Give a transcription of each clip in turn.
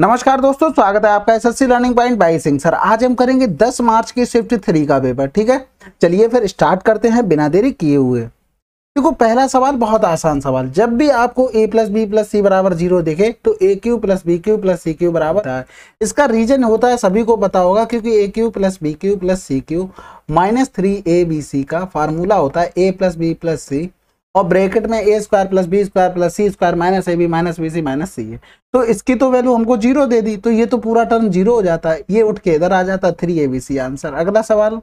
नमस्कार दोस्तों स्वागत है आपका SSC learning point by Singh sir आज हम करेंगे 10 मार्च की शिफ्ट थ्री का पेपर ठीक है चलिए फिर स्टार्ट करते हैं बिना देरी किए हुए देखो पहला सवाल बहुत आसान सवाल जब भी आपको A plus B plus C बराबर जीरो देखे तो A cube plus B cube plus C cube बराबर है इसका रीजन होता है सभी को पता होगा क्योंकि A cube plus B cube plus C cube minus three A B C का फार्मूला होता है A plus B plus C और ब्रैकेट में A square plus B square plus C square minus A B minus B C minus C है तो इसकी तो value हमको जीरो दे दी तो ये तो पूरा टर्म जीरो हो जाता है ये उठ के इधर आ जाता है three A B C answer अगला सवाल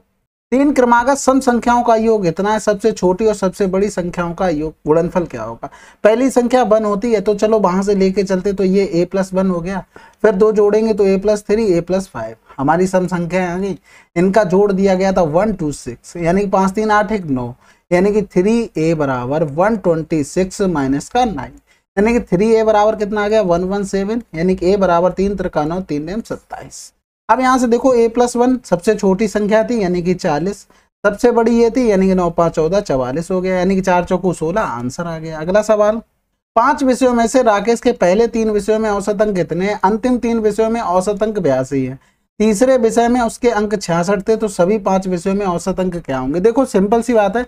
तीन क्रमागत सम संख्याओं का योग इतना है सबसे छोटी और सबसे बड़ी संख्याओं का योग गुणनफल क्या होगा पहली संख्या वन होती है तो चलो वहां से लेके चलते तो ये ए प्लस वन हो गया फिर दो जोड़ेंगे तो A plus three A plus five हमारी सम संख्याएं आ गई इनका जोड़ दिया गया था वन टू सिक्स यानी पांच तीन आठ एक नौ यानी कि थ्री ए बराबर वन ट्वेंटी सिक्स माइनस का नाइन यानी कि थ्री ए बराबर कितना आ गया वन वन सेवन यानी कि ए बराबर तीन त्रिका नौ तीन एम सत्ताईस अब यहाँ से देखो ए प्लस वन सबसे छोटी संख्या थी यानी कि चालीस सबसे बड़ी ये थी यानी कि नौ पाँच चौदह चवालीस हो गया यानी कि चार चौकू सोलह आंसर आ गया अगला सवाल पांच विषयों में से राकेश के पहले तीन विषयों में औसत अंक कितने अंतिम तीन विषयों में औसत अंक बयासी है तीसरे विषय में उसके अंक छियासठ थे तो सभी पांच विषयों में औसत अंक क्या होंगे देखो सिंपल सी बात है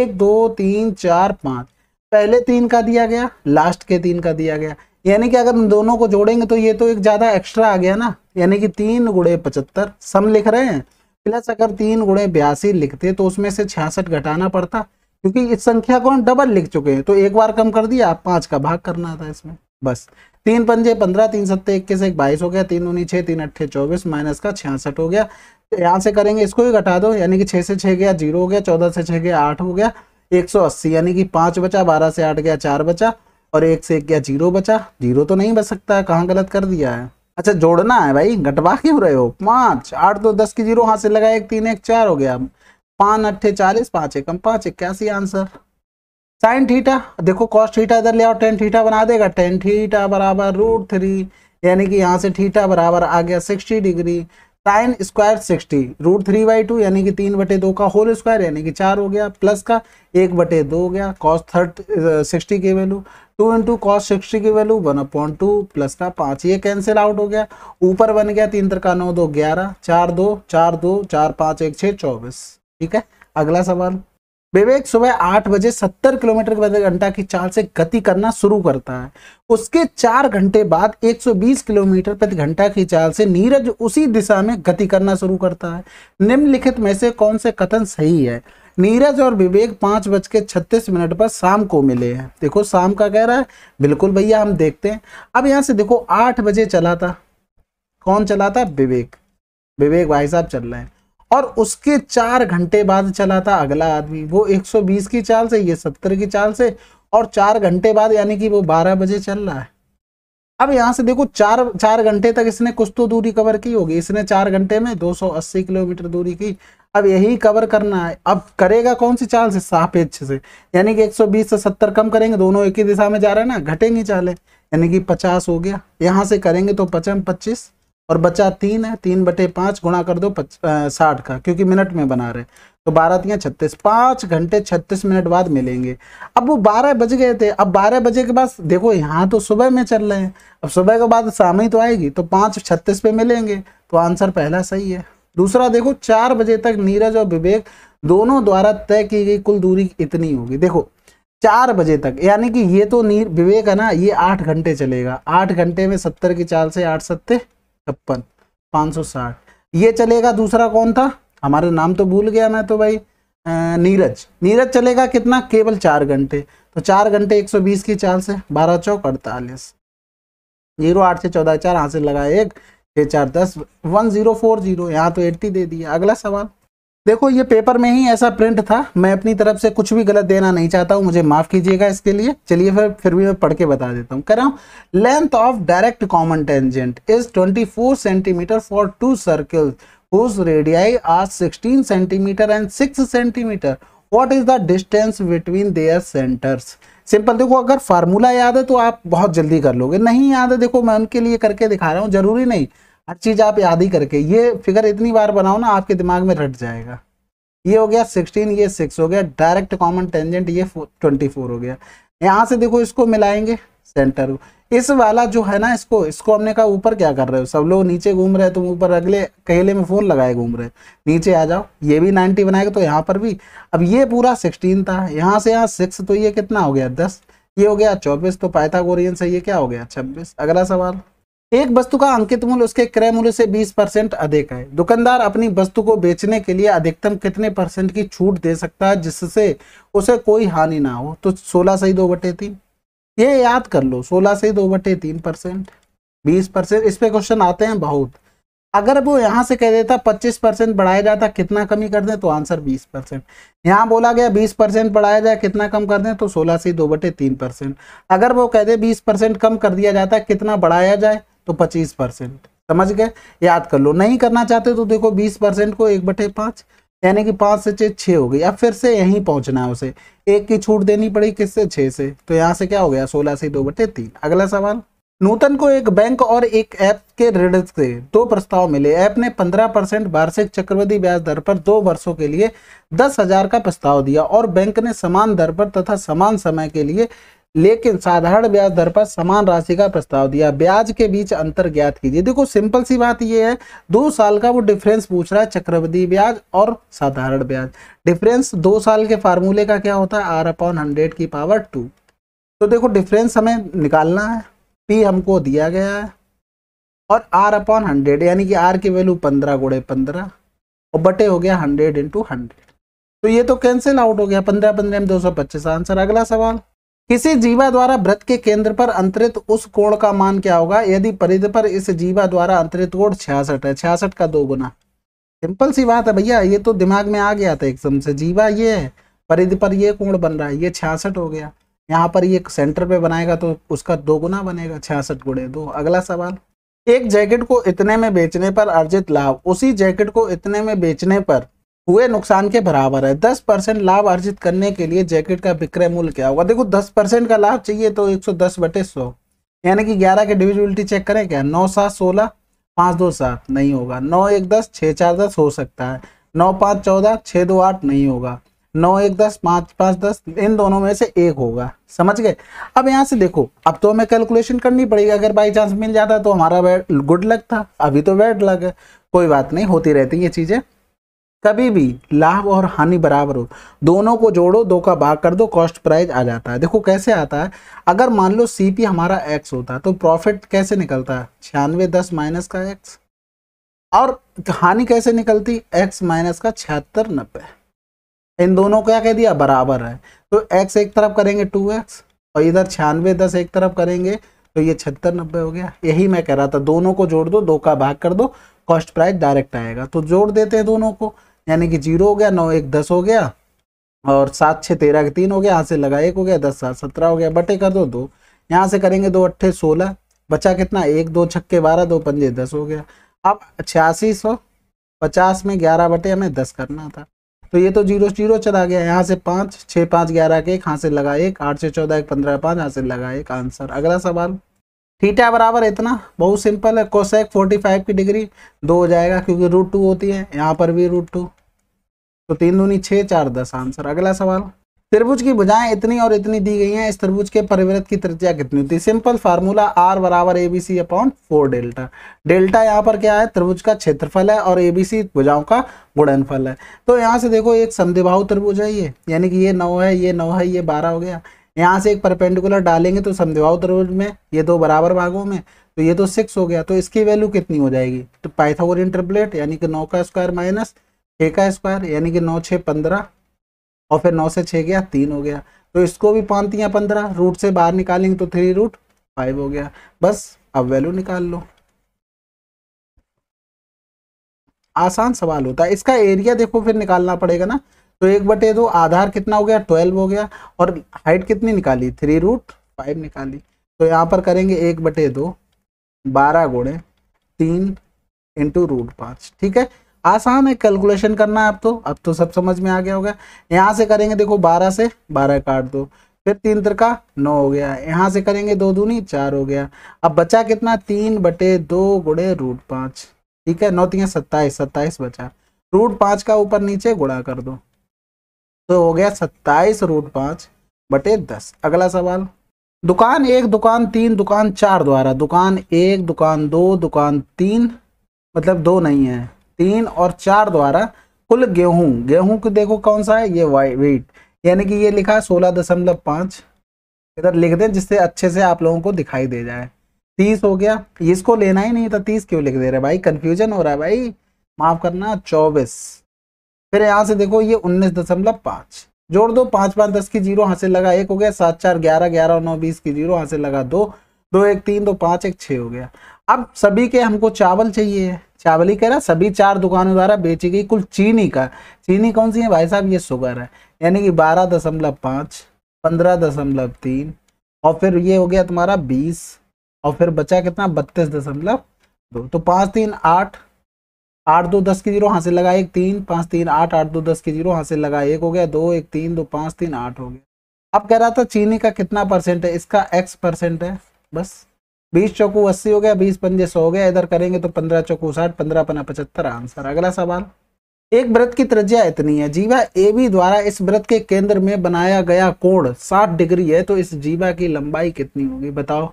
एक दो तीन चार पांच पहले तीन का दिया गया लास्ट के तीन का दिया गया यानी कि अगर हम दोनों को जोड़ेंगे तो ये तो एक ज़्यादा एक्स्ट्रा आ गया ना यानी कि तीन गुड़े पचहत्तर सम लिख रहे हैं प्लस अगर तीन गुड़े बयासी लिखते तो उसमें से छियासठ घटाना पड़ता क्योंकि इस संख्या को हम डबल लिख चुके हैं तो एक बार कम कर दिया आप पांच का भाग करना था इसमें बस तीन पंजे पंद्रह तीन सत्ते इक्कीस एक बाईस हो गया तीन उन्नीस छः तीन अट्ठे चौबीस माइनस का छियासठ हो गया तो यहाँ से करेंगे इसको भी घटा दो यानी कि छः से छः गया जीरो हो गया चौदह से छः गया आठ हो गया एक सौ अस्सी यानी कि पाँच बचा बारह से आठ गया चार बचा और एक से एक गया जीरो बचा जीरो तो नहीं बच सकता है कहाँ गलत कर दिया है अच्छा जोड़ना है भाई घटवा क्यों रहे हो पाँच आठ दो दस की जीरो हाथ से लगा एक तीन एक चार हो गया पाँच अट्ठे चालीस पाँच एकम पाँच इक्यासी आंसर साइन थीटा देखो कॉस्ट थीटा इधर ले आओ टेन थीटा बना देगा टेन थीटा बराबर रूट थ्री यानी कि यहाँ से थीटा बराबर आ गया sixty degree sine square sixty root three by two यानी कि तीन बटे दो का होल स्क्वायर यानी कि चार हो गया प्लस का एक बटे दो हो गया कॉस थर्ट सिक्सटी की value two into cos sixty की value one upon two plus का पाँच ये कैंसिल आउट हो गया ऊपर बन गया तीन तरह का नौ दो ग्यारह चार दो चार दो चार पाँच एक छः चौबीस ठीक है अगला सवाल विवेक सुबह आठ बजे सत्तर किलोमीटर प्रति घंटा की चाल से गति करना शुरू करता है उसके चार घंटे बाद 120 किलोमीटर प्रति घंटा की चाल से नीरज उसी दिशा में गति करना शुरू करता है निम्नलिखित में से कौन से कथन सही है नीरज और विवेक पाँच बज के छत्तीस मिनट पर शाम को मिले हैं देखो शाम का कह रहा है बिल्कुल भैया हम देखते हैं अब यहाँ से देखो आठ बजे चला था कौन चला था विवेक विवेक भाई साहब चल रहे हैं और उसके चार घंटे बाद चला था अगला आदमी वो 120 की चाल से ये 70 की चाल से और चार घंटे बाद यानी कि वो 12 बजे चल रहा है अब यहाँ से देखो चार चार घंटे तक इसने कुछ तो दूरी कवर की होगी इसने चार घंटे में 280 किलोमीटर दूरी की अब यही कवर करना है अब करेगा कौन सी चाल से सापेक्ष से यानी कि 120 से 70 कम करेंगे दोनों एक ही दिशा में जा रहे हैं ना घटेंगी चालें यानी कि 50 हो गया यहाँ से करेंगे तो पचम पच्चीस और बचा तीन है तीन बटे पाँच गुणा कर दो साठ का क्योंकि मिनट में बना रहे तो बारह तीन छत्तीस पाँच घंटे छत्तीस मिनट बाद मिलेंगे अब वो बारह बज गए थे अब बारह बजे के बाद देखो यहाँ तो सुबह में चल रहे हैं अब सुबह के बाद शाम ही तो आएगी तो पाँच छत्तीस पे मिलेंगे तो आंसर पहला सही है दूसरा देखो चार बजे तक नीरज और विवेक दोनों द्वारा तय की गई कुल दूरी इतनी होगी देखो चार बजे तक यानी कि ये तो नीर विवेक है ना ये आठ घंटे चलेगा आठ घंटे में सत्तर की चाल से आठ सत्तर छप्पन पाँच सौ साठ ये चलेगा दूसरा कौन था हमारे नाम तो भूल गया मैं तो भाई नीरज नीरज चलेगा कितना केवल चार घंटे तो चार घंटे एक सौ बीस की चाल से बारह चौक अड़तालीस जीरो आठ से चौदह चार हाँ से लगा एक छः चार दस वन जीरो फोर जीरो यहाँ तो एट्टी दे दिया अगला सवाल देखो ये पेपर में ही ऐसा प्रिंट था मैं अपनी तरफ से कुछ भी गलत देना नहीं चाहता हूं मुझे माफ़ कीजिएगा इसके लिए चलिए फिर फिर भी मैं पढ़ के बता देता हूँ कह रहा हूँ length of direct common tangent is 24 centimetre for two circle whose radii are 16 centimetre and 6 centimetre what is the distance between their centres simple देखो अगर फार्मूला याद है तो आप बहुत जल्दी कर लोगे नहीं याद है देखो मैं उनके लिए करके दिखा रहा हूँ जरूरी नहीं हर चीज़ आप याद ही करके ये फिगर इतनी बार बनाओ ना आपके दिमाग में रट जाएगा ये हो गया सिक्सटीन ये सिक्स हो गया डायरेक्ट कॉमन टेंजेंट ये ट्वेंटी फोर हो गया यहाँ से देखो इसको मिलाएंगे सेंटर इस वाला जो है ना इसको इसको हमने कहा ऊपर क्या कर रहे हो सब लोग नीचे घूम रहे हैं तुम ऊपर अगले कहले में फ़ोन लगाए घूम रहे नीचे आ जाओ ये भी 90 बनाएगा तो यहाँ पर भी अब ये पूरा 16 था यहाँ से यहाँ सिक्स तो ये कितना हो गया दस ये हो गया चौबीस तो पाइथागोरियन से ये क्या हो गया छब्बीस अगला सवाल एक वस्तु का अंकित मूल्य उसके क्रय मूल्य से 20 परसेंट अधिक है दुकानदार अपनी वस्तु को बेचने के लिए अधिकतम कितने परसेंट की छूट दे सकता है जिससे उसे कोई हानि ना हो तो 16 ही दो बटे तीन ये याद कर लो 16 ही दो बटे तीन परसेंट बीस परसेंट इस पे क्वेश्चन आते हैं बहुत अगर वो यहाँ से कह देता पच्चीस परसेंट बढ़ाया जाता कितना कमी कर दें तो आंसर बीस परसेंट यहाँ बोला गया बीस परसेंट बढ़ाया जाए कितना कम कर दें तो सोलह से दो बटे तीन परसेंट अगर वो कह दे बीस परसेंट कम कर दिया जाता कितना बढ़ाया जाए तो पच्चीस परसेंट समझ गए याद कर लो नहीं करना चाहते तो देखो बीस परसेंट को एक बटे पाँच यानी कि पाँच से छः छः हो गई अब फिर से यहीं पहुंचना है उसे एक की छूट देनी पड़ी किससे छः से तो यहाँ से क्या हो गया सोलह से दो बटे तीन अगला सवाल नूतन को एक बैंक और एक ऐप के ऋण से दो प्रस्ताव मिले ऐप ने 15 परसेंट वार्षिक चक्रवृद्धि ब्याज दर पर दो वर्षों के लिए दस हजार का प्रस्ताव दिया और बैंक ने समान दर पर तथा समान समय के लिए लेकिन साधारण ब्याज दर पर समान राशि का प्रस्ताव दिया ब्याज के बीच अंतर ज्ञात कीजिए देखो सिंपल सी बात यह है दो साल का वो डिफरेंस पूछ रहा है चक्रवृद्धि ब्याज और साधारण ब्याज डिफरेंस दो साल के फार्मूले का क्या होता है आर अपॉन हंड्रेड की पावर टू तो देखो डिफरेंस हमें निकालना है पी हमको दिया गया है और आर अपॉन हंड्रेड यानी कि आर की वैल्यू पंद्रह गुड़े पंद्रह और बटे हो गया हंड्रेड इंटू हंड्रेड तो ये तो कैंसिल आउट हो गया पंद्रह पंद्रह में दो सौ पच्चीस आंसर अगला सवाल किसी जीवा द्वारा व्रत के केंद्र पर अंतरित उस कोण का मान क्या होगा यदि परिधि पर इस जीवा द्वारा अंतरित कोण छियासठ है छियासठ का दो गुना सिंपल सी बात है भैया ये तो दिमाग में आ गया था एकदम से जीवा ये है परिधि पर ये कोण बन रहा है ये छियासठ हो गया यहाँ पर ये सेंटर पे बनाएगा तो उसका दो गुना बनेगा छियासठ गुणे दो अगला सवाल एक जैकेट को इतने में बेचने पर अर्जित लाभ उसी जैकेट को इतने में बेचने पर हुए नुकसान के बराबर है दस परसेंट लाभ अर्जित करने के लिए जैकेट का विक्रय मूल्य क्या होगा देखो दस परसेंट का लाभ चाहिए तो एक सौ दस बटे सौ यानी कि ग्यारह के डिविजिबिलिटी चेक करें क्या नौ सात सोलह पाँच दो सात नहीं होगा नौ एक दस छः चार दस हो सकता है नौ पाँच चौदह छः दो आठ नहीं होगा नौ एक दस पाँच पाँच दस इन दोनों में से एक होगा समझ गए अब यहाँ से देखो अब तो हमें कैलकुलेशन करनी पड़ेगी अगर बाई चांस मिल जाता तो हमारा गुड लक था अभी तो बैड लक है कोई बात नहीं होती रहती ये चीज़ें कभी भी लाभ और हानि बराबर हो दोनों को जोड़ो दो का भाग कर दो कॉस्ट प्राइज आ जाता है देखो कैसे आता है अगर मान लो सीपी हमारा एक्स होता तो प्रॉफिट कैसे निकलता है छियानवे दस माइनस का एक्स और हानि कैसे निकलती एक्स माइनस का छिहत्तर नब्बे इन दोनों को क्या कह दिया बराबर है तो एक्स एक तरफ करेंगे टू एक्स और इधर छियानवे दस एक तरफ करेंगे तो ये छिहत्तर नब्बे हो गया यही मैं कह रहा था दोनों को जोड़ दो दो का भाग कर दो कॉस्ट प्राइस डायरेक्ट आएगा तो जोड़ देते हैं दोनों को यानी कि जीरो हो गया नौ एक दस हो गया और सात छः तेरह के तीन हो गया यहाँ से लगा एक हो गया दस सात सत्रह हो गया बटे कर दो दो यहाँ से करेंगे दो अट्ठे सोलह बचा कितना एक दो छक्के बारह दो पंजे दस हो गया अब छियासी सौ पचास में ग्यारह बटे हमें दस करना था तो ये तो जीरो जीरो चला गया यहाँ से पाँच छः पाँच ग्यारह के एक हाँ से लगा एक आठ से चौदह एक पंद्रह पाँच यहाँ से लगा एक आंसर अगला सवाल थीटा बराबर इतना बहुत सिंपल है कोसेक 45 की डिग्री दो हो जाएगा क्योंकि रूट टू होती है यहाँ पर भी रूट टू तो तीन दूनी छः चार दस आंसर अगला सवाल त्रिभुज की भुजाएं इतनी और इतनी दी गई हैं इस त्रिभुज के परिवृत की त्रिज्या कितनी होती है सिंपल फार्मूला आर बराबर A B C upon four delta delta यहाँ पर क्या है त्रिभुज का क्षेत्रफल है और ए बी सी भुजाओं का गुणनफल है तो यहाँ से देखो एक संधिभाव त्रिभुज है ये यानी कि ये नौ है ये नौ है ये बारह हो गया यहाँ से एक परपेंडिकुलर डालेंगे तो समझवाओ त्रिभुज में ये दो बराबर भागों में तो ये तो सिक्स हो गया तो इसकी वैल्यू कितनी हो जाएगी तो पाइथागोरियन ट्रिपलेट यानी कि नौ का स्क्वायर माइनस छः का स्क्वायर यानी कि नौ छः पंद्रह और फिर नौ से छः गया तीन हो गया तो इसको भी पाँच या पंद्रह रूट से बाहर निकालेंगे तो थ्री रूट फाइव हो गया बस अब वैल्यू निकाल लो आसान सवाल होता है इसका एरिया देखो फिर निकालना पड़ेगा ना तो एक बटे दो आधार कितना हो गया ट्वेल्व हो गया और हाइट कितनी निकाली थ्री रूट फाइव निकाली तो यहाँ पर करेंगे एक बटे दो बारह गुड़े तीन इंटू रूट पाँच ठीक है आसान है कैलकुलेशन करना है अब तो अब तो सब समझ में आ गया होगा यहाँ से करेंगे देखो बारह से बारह काट दो फिर तीन का नौ हो गया यहाँ से करेंगे दो दूनी चार हो गया अब बचा कितना तीन बटे दो गुड़े रूट पाँच ठीक है नौ तीन सत्ताईस सत्ताईस बचा रूट पाँच का ऊपर नीचे गुड़ा कर दो तो हो गया सत्ताईस रूट पाँच बटे दस अगला सवाल दुकान एक दुकान तीन दुकान चार द्वारा दुकान एक दुकान दो दुकान तीन मतलब दो नहीं है तीन और चार द्वारा कुल गेहूं गेहूं को देखो कौन सा है ये वाइट वेट यानी कि ये लिखा है सोलह दशमलव पाँच इधर लिख दें जिससे अच्छे से आप लोगों को दिखाई दे जाए तीस हो गया इसको लेना ही नहीं था तीस क्यों लिख दे रहे भाई कन्फ्यूजन हो रहा है भाई माफ़ करना चौबीस फिर यहाँ से देखो ये उन्नीस दशमलव पाँच जोड़ दो पाँच पाँच दस की जीरो हाँ से लगा एक हो गया सात चार ग्यारह ग्यारह नौ बीस की जीरो हाँ से लगा दो दो एक तीन दो पाँच एक छः हो गया अब सभी के हमको चावल चाहिए चावल ही कह रहा सभी चार दुकानों द्वारा बेची गई कुल चीनी का चीनी कौन सी है भाई साहब ये शुगर है यानी कि बारह दशमलव पाँच पंद्रह दशमलव तीन और फिर ये हो गया तुम्हारा बीस और फिर बचा कितना बत्तीस दशमलव दो तो पाँच तीन आठ आठ दो दस की जीरो हाँ से लगा एक तीन पाँच तीन आठ आठ दो दस की जीरो हाँ से लगा एक हो गया दो एक तीन दो पाँच तीन आठ हो गया अब कह रहा था चीनी का कितना परसेंट है इसका एक्स परसेंट है बस बीस चौकू अस्सी हो गया बीस पंजे सौ हो गया इधर करेंगे तो पंद्रह चौकू साठ पंद्रह पना पचहत्तर आंसर अगला सवाल एक व्रत की त्रिज्या इतनी है जीवा ए बी द्वारा इस व्रत के केंद्र में बनाया गया कोण साठ डिग्री है तो इस जीवा की लंबाई कितनी होगी बताओ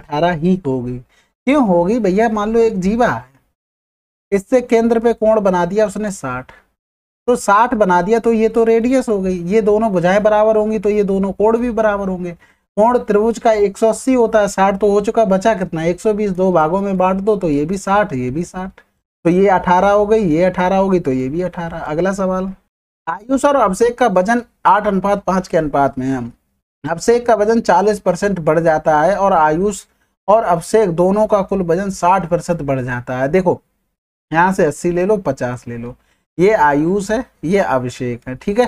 अठारह ही होगी क्यों होगी भैया मान लो एक जीवा है इससे केंद्र पे कोण बना दिया उसने साठ तो साठ बना दिया तो ये तो रेडियस हो गई ये दोनों भुजाएं बराबर होंगी तो ये दोनों कोण भी बराबर होंगे कोण त्रिभुज का 180 होता है 60 तो हो चुका बचा कितना 120 दो भागों में बांट दो तो ये भी 60 ये भी 60 तो ये 18 हो गई ये 18 हो गई तो ये भी 18 अगला सवाल आयुष और अभिषेक का वजन आठ अनुपात पांच के अनुपात में है अभिषेक का वजन चालीस परसेंट बढ़ जाता है और आयुष और अभिषेक दोनों का कुल वजन साठ परसेंट बढ़ जाता है देखो यहाँ से अस्सी ले लो पचास ले लो ये आयुष है ये अभिषेक है ठीक है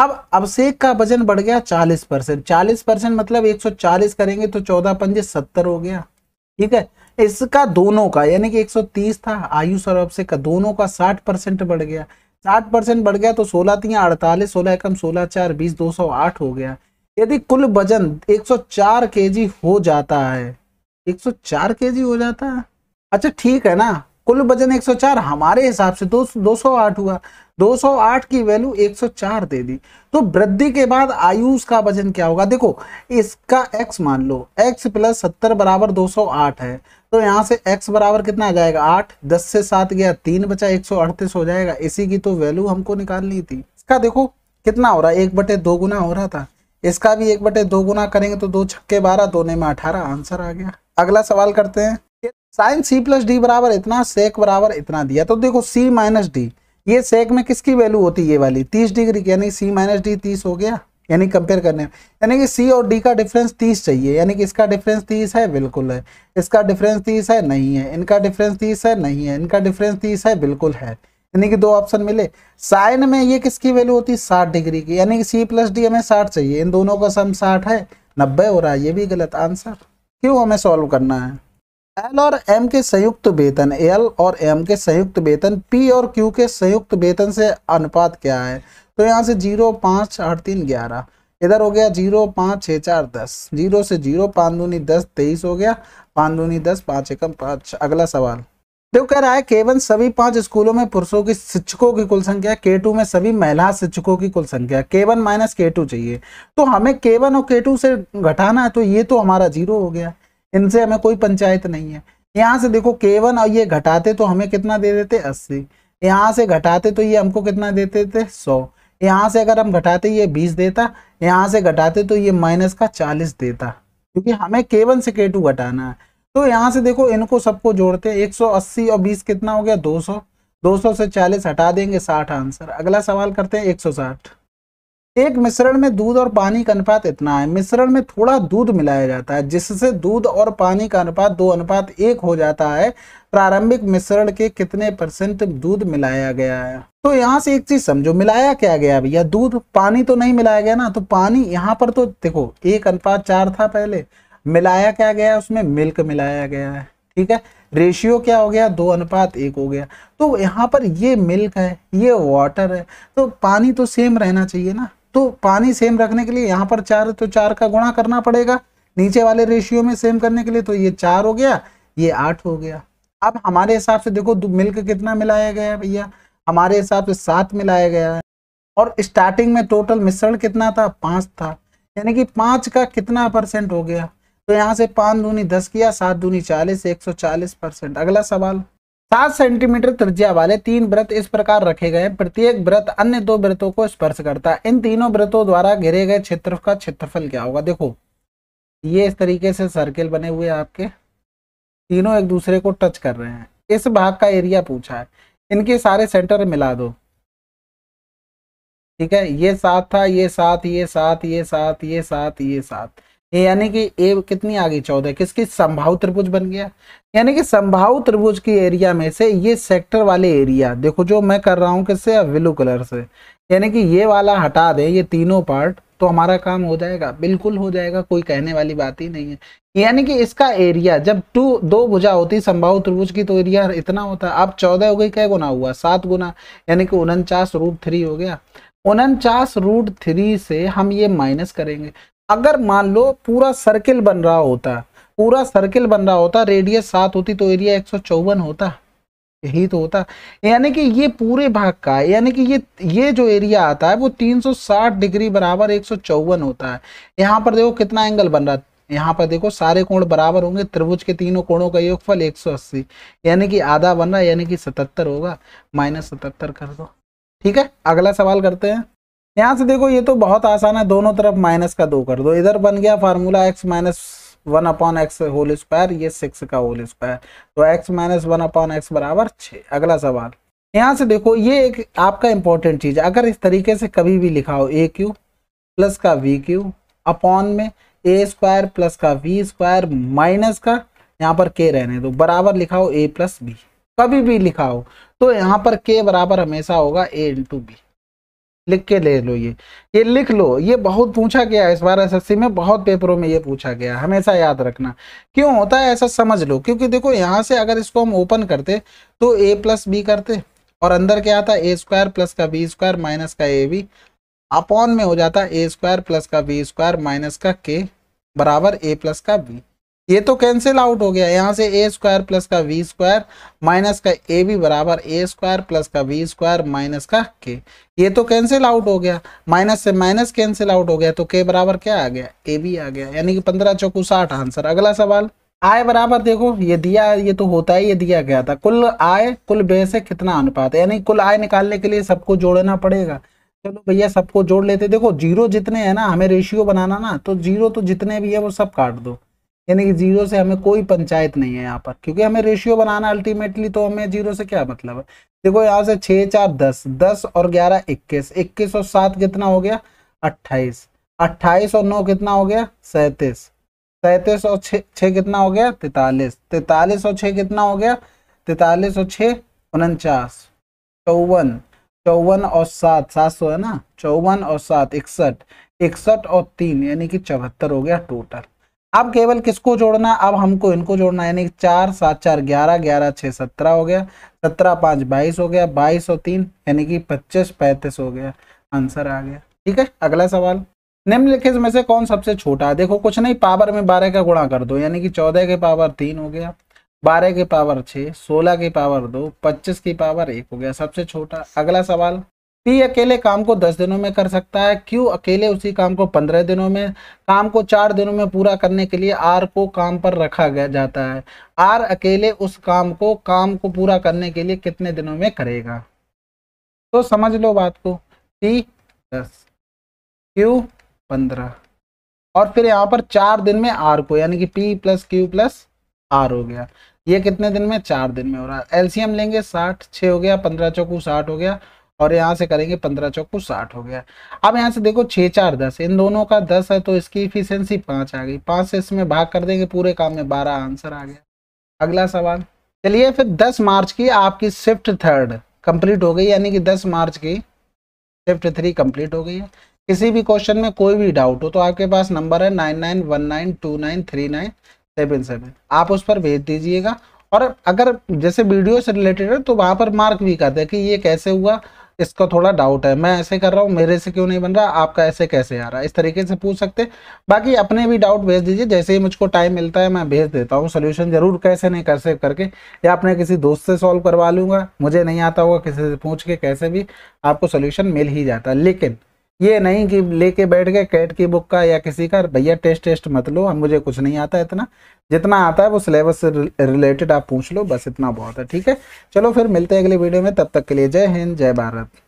अब अभिषेक का वजन बढ़ गया चालीस परसेंट चालीस परसेंट मतलब एक सौ चालीस करेंगे तो चौदह पंजे सत्तर हो गया ठीक है इसका दोनों का यानी कि 130 था आयुष और अभिषेक का दोनों का 60 परसेंट बढ़ गया 60 परसेंट बढ़ गया तो 16 तीन अड़तालीस सोलह एकम सोलह चार बीस दो सौ आठ हो गया यदि कुल वजन के जी हो जाता है के जी हो जाता है अच्छा ठीक है ना कुल वजन 104 हमारे हिसाब से दो 208 हुआ 208 की वैल्यू 104 दे दी तो वृद्धि के बाद आयुष का वजन क्या होगा देखो इसका x मान लो x प्लस सत्तर बराबर दो है तो यहाँ से x बराबर कितना आ जाएगा आठ दस से सात गया तीन बचा एक हो जाएगा इसी की तो वैल्यू हमको निकालनी थी इसका देखो कितना हो रहा है एक बटे दो गुना हो रहा था इसका भी एक बटे दो गुना करेंगे तो दो छक्के बारह दोने में अठारह आंसर आ गया अगला सवाल करते हैं साइन सी प्लस डी बराबर इतना सेक बराबर इतना दिया तो देखो सी माइनस डी ये सेक में किसकी वैल्यू होती है ये वाली तीस डिग्री की यानी सी माइनस डी तीस हो गया यानी कंपेयर करने में यानी कि सी और डी का डिफरेंस तीस चाहिए यानी कि इसका डिफरेंस तीस है बिल्कुल है इसका डिफरेंस तीस है नहीं है इनका डिफरेंस तीस है नहीं है इनका डिफरेंस तीस है बिल्कुल है यानी कि दो ऑप्शन मिले साइन में ये किसकी वैल्यू होती है साठ डिग्री की यानी कि सी प्लस डी हमें साठ चाहिए इन दोनों का सम साठ है नब्बे हो रहा है ये भी गलत आंसर क्यों हमें सॉल्व करना है एल और एम के संयुक्त वेतन एल और एम के संयुक्त वेतन पी और क्यू के संयुक्त वेतन से अनुपात क्या है तो यहाँ से जीरो पाँच आठ तीन ग्यारह इधर हो गया जीरो पाँच छः चार दस जीरो से जीरो पाँच दूनी दस तेईस हो गया पाँच दूनी दस पाँच एकम पाँच अगला सवाल देखो कह रहा है के वन सभी पांच स्कूलों में पुरुषों की शिक्षकों की कुल संख्या के टू में सभी महिला शिक्षकों की कुल संख्या के वन माइनस के टू चाहिए तो हमें के वन और के टू से घटाना है तो ये तो हमारा जीरो हो गया इनसे हमें कोई पंचायत नहीं है यहाँ से देखो के वन और ये घटाते तो हमें कितना दे देते अस्सी यहाँ से घटाते तो ये हमको कितना देते थे सौ यहाँ से अगर हम घटाते ये बीस देता यहाँ से घटाते तो ये माइनस का चालीस देता क्योंकि हमें के वन से के टू घटाना है तो यहाँ से देखो इनको सबको जोड़ते हैं अस्सी और बीस कितना हो गया दो सौ दो सौ से चालीस हटा देंगे साठ आंसर अगला सवाल करते हैं एक सौ साठ एक मिश्रण में दूध और पानी का अनुपात इतना है मिश्रण में थोड़ा दूध मिलाया जाता है जिससे दूध और पानी का अनुपात दो अनुपात एक हो जाता है प्रारंभिक मिश्रण के कितने परसेंट दूध मिलाया गया है तो यहाँ से एक चीज समझो मिलाया क्या गया भैया दूध पानी तो नहीं मिलाया गया ना तो पानी यहाँ पर तो देखो एक अनुपात चार था पहले मिलाया क्या गया उसमें मिल्क मिलाया गया है ठीक है रेशियो क्या हो गया दो अनुपात एक हो गया तो यहाँ पर ये मिल्क है ये वाटर है तो पानी तो सेम रहना चाहिए ना तो पानी सेम रखने के लिए यहाँ पर चार तो चार का गुणा करना पड़ेगा नीचे वाले रेशियो में सेम करने के लिए तो ये चार हो गया ये आठ हो गया अब हमारे हिसाब से देखो मिल्क कितना मिलाया गया है भैया हमारे हिसाब से सात मिलाया गया है और स्टार्टिंग में टोटल मिश्रण कितना था पाँच था यानी कि पाँच का कितना परसेंट हो गया तो यहाँ से पाँच दूनी दस किया सात दूनी चालीस एक सौ चालीस परसेंट अगला सवाल सात सेंटीमीटर त्रिज्या वाले तीन व्रत इस प्रकार रखे गए प्रत्येक व्रत अन्य दो व्रतों को स्पर्श करता है इन तीनों व्रतों द्वारा घिरे गए क्षेत्र का क्षेत्रफल क्या होगा देखो ये इस तरीके से सर्किल बने हुए आपके तीनों एक दूसरे को टच कर रहे हैं इस भाग का एरिया पूछा है इनके सारे सेंटर मिला दो ठीक है ये सात था ये सात ये सात ये सात ये सात ये सात यानी कि ए कितनी आ गई चौदह किसकी संभाव त्रिभुज बन गया यानी कि संभाव त्रिभुज की एरिया में से ये सेक्टर वाले एरिया देखो जो मैं कर रहा हूँ किससे ब्लू कलर से यानी कि ये वाला हटा दे ये तीनों पार्ट तो हमारा काम हो जाएगा बिल्कुल हो जाएगा कोई कहने वाली बात ही नहीं है यानी कि इसका एरिया जब टू दो भुजा होती संभाव त्रिभुज की तो एरिया इतना होता अब चौदह हो गई क्या गुना हुआ सात गुना यानी कि उनचास रूट थ्री हो गया उनचास रूट थ्री से हम ये माइनस करेंगे अगर मान लो पूरा सर्किल बन रहा होता पूरा सर्किल बन रहा होता रेडियस सात होती तो एरिया एक सौ चौवन होता यही तो होता यानी कि ये पूरे भाग का यानी कि ये ये जो एरिया आता है वो 360 डिग्री बराबर एक होता है यहाँ पर देखो कितना एंगल बन रहा है यहाँ पर देखो सारे कोण बराबर होंगे त्रिभुज के तीनों कोणों का योगफल 180 यानी कि आधा बन रहा है यानी कि सतहत्तर होगा माइनस सतहत्तर कर दो ठीक है अगला सवाल करते हैं यहाँ से देखो ये तो बहुत आसान है दोनों तरफ माइनस का दो कर दो इधर बन गया formula X minus one upon X whole square ये सिक्स का होल स्क्वायर तो X minus one upon X बराबर छः अगला सवाल यहाँ से देखो ये एक आपका इंपॉर्टेंट चीज़ है अगर इस तरीके से कभी भी लिखा हो ए क्यू प्लस का वी क्यू अपॉन में ए स्क्वायर प्लस का वी स्क्वायर माइनस का यहाँ पर के रहने दो बराबर लिखा हो ए प्लस बी कभी भी लिखा हो तो यहाँ पर के बराबर हमेशा होगा ए इंटू बी लिख के ले लो ये ये लिख लो ये बहुत पूछा गया है इस बार एसएससी में बहुत पेपरों में ये पूछा गया है हमेशा याद रखना क्यों होता है ऐसा समझ लो क्योंकि देखो यहाँ से अगर इसको हम ओपन करते तो ए प्लस बी करते और अंदर क्या आता ए स्क्वायर प्लस का बी स्क्वायर माइनस का ए बी अपॉन में हो जाता ए स्क्वायर प्लस का बी स्क्वायर माइनस का के बराबर ए प्लस का बी ये तो कैंसिल आउट हो गया यहाँ से ए स्क्वायर प्लस का वी स्क्वायर माइनस का ए भी बराबर ए स्क्वायर प्लस का वी स्क्वायर माइनस का के ये तो कैंसिल आउट हो गया माइनस से माइनस कैंसिल आउट हो गया तो के बराबर क्या आ गया ए भी आ गया यानी कि पंद्रह चौकू साठ आंसर अगला सवाल आय बराबर देखो ये दिया ये तो होता ही ये दिया गया था कुल आय कुल व्यय से कितना अनुपात है यानी कुल आय निकालने के लिए सबको जोड़ना पड़ेगा चलो भैया सबको जोड़ लेते देखो जीरो जितने हैं ना हमें रेशियो बनाना ना तो जीरो तो जितने भी है वो सब काट दो यानी कि जीरो से हमें कोई पंचायत नहीं है यहाँ पर क्योंकि हमें रेशियो बनाना अल्टीमेटली तो हमें जीरो से क्या मतलब है देखो यहाँ से छः चार दस दस और ग्यारह इक्कीस इक्कीस और सात कितना हो गया अट्ठाईस अट्ठाईस और नौ कितना हो गया सैंतीस सैंतीस और छ कितना हो गया तैतालीस तैतालीस और छः कितना हो गया तैतालीस और छः उनचास चौवन चौवन और सात सात सौ है ना चौवन और सात इकसठ इकसठ और तीन यानी कि चौहत्तर हो गया टोटल अब केवल किसको जोड़ना अब हमको इनको जोड़ना यानी चार सात चार ग्यारह ग्यारह छः सत्रह हो गया सत्रह पाँच बाईस हो गया बाईस और तीन यानी कि पच्चीस पैंतीस हो गया आंसर आ गया ठीक है अगला सवाल निम्नलिखित में से कौन सबसे छोटा है देखो कुछ नहीं पावर में बारह का गुणा कर दो यानी कि चौदह के पावर तीन हो गया बारह के पावर छः सोलह के पावर दो पच्चीस की पावर एक हो गया सबसे छोटा अगला सवाल पी अकेले काम को दस दिनों में कर सकता है क्यू अकेले उसी काम को पंद्रह दिनों में काम को चार दिनों में पूरा करने के लिए आर को काम पर रखा गया जाता है आर अकेले उस काम को काम को पूरा करने के लिए कितने दिनों में करेगा तो समझ लो बात को पी दस क्यू पंद्रह और फिर यहाँ पर चार दिन में आर को यानी कि P plus Q plus R हो गया ये कितने दिन में चार दिन में हो रहा है एलसीएम लेंगे साठ छः हो गया पंद्रह चौकू साठ हो गया और यहाँ से करेंगे पंद्रह चौको साठ हो गया अब यहाँ से देखो छः चार दस इन दोनों का दस है तो इसकी इफिशियंसी पाँच आ गई पाँच से इसमें भाग कर देंगे पूरे काम में बारह आंसर आ गया अगला सवाल चलिए फिर दस मार्च की आपकी शिफ्ट थर्ड कंप्लीट हो गई यानी कि दस मार्च की शिफ्ट थ्री कंप्लीट हो गई है किसी भी क्वेश्चन में कोई भी डाउट हो तो आपके पास नंबर है nine nine one nine two nine three nine seven seven आप उस पर भेज दीजिएगा और अगर जैसे वीडियो से रिलेटेड है तो वहाँ पर मार्क भी कर दें कि ये कैसे हुआ इसका थोड़ा डाउट है मैं ऐसे कर रहा हूँ मेरे से क्यों नहीं बन रहा आपका ऐसे कैसे आ रहा है इस तरीके से पूछ सकते बाकी अपने भी डाउट भेज दीजिए जैसे ही मुझको टाइम मिलता है मैं भेज देता हूँ सोल्यूशन जरूर कैसे नहीं कर सेव करके या अपने किसी दोस्त से सॉल्व करवा लूँगा मुझे नहीं आता होगा किसी से पूछ के कैसे भी आपको सोल्यूशन मिल ही जाता है लेकिन ये नहीं कि लेके बैठ गए कैट की बुक का या किसी का भैया टेस्ट टेस्ट मत लो मुझे कुछ नहीं आता इतना जितना आता है वो सिलेबस से रिलेटेड आप पूछ लो बस इतना बहुत है ठीक है चलो फिर मिलते हैं अगले वीडियो में तब तक के लिए जय हिंद जय भारत